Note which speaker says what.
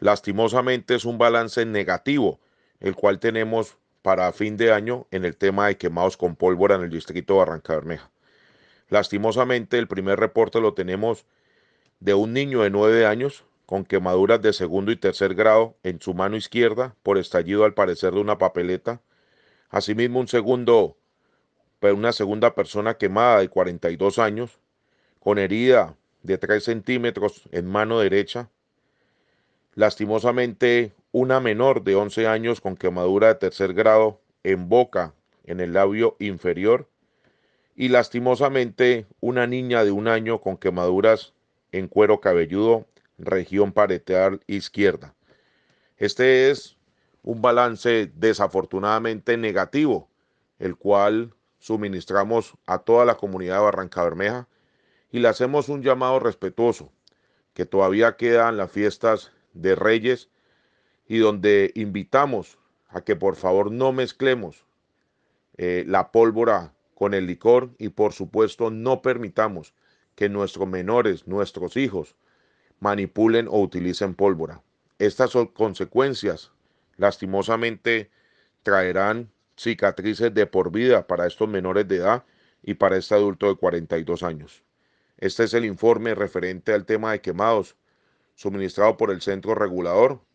Speaker 1: Lastimosamente es un balance negativo, el cual tenemos para fin de año en el tema de quemados con pólvora en el distrito de Barranca Bermeja. Lastimosamente el primer reporte lo tenemos de un niño de 9 años con quemaduras de segundo y tercer grado en su mano izquierda por estallido al parecer de una papeleta. Asimismo un segundo, una segunda persona quemada de 42 años con herida de 3 centímetros en mano derecha Lastimosamente, una menor de 11 años con quemadura de tercer grado en boca, en el labio inferior. Y lastimosamente, una niña de un año con quemaduras en cuero cabelludo, región pareteal izquierda. Este es un balance desafortunadamente negativo, el cual suministramos a toda la comunidad de Barranca Bermeja y le hacemos un llamado respetuoso, que todavía quedan las fiestas de Reyes y donde invitamos a que por favor no mezclemos eh, la pólvora con el licor y por supuesto no permitamos que nuestros menores, nuestros hijos, manipulen o utilicen pólvora. Estas son consecuencias, lastimosamente, traerán cicatrices de por vida para estos menores de edad y para este adulto de 42 años. Este es el informe referente al tema de quemados suministrado por el Centro Regulador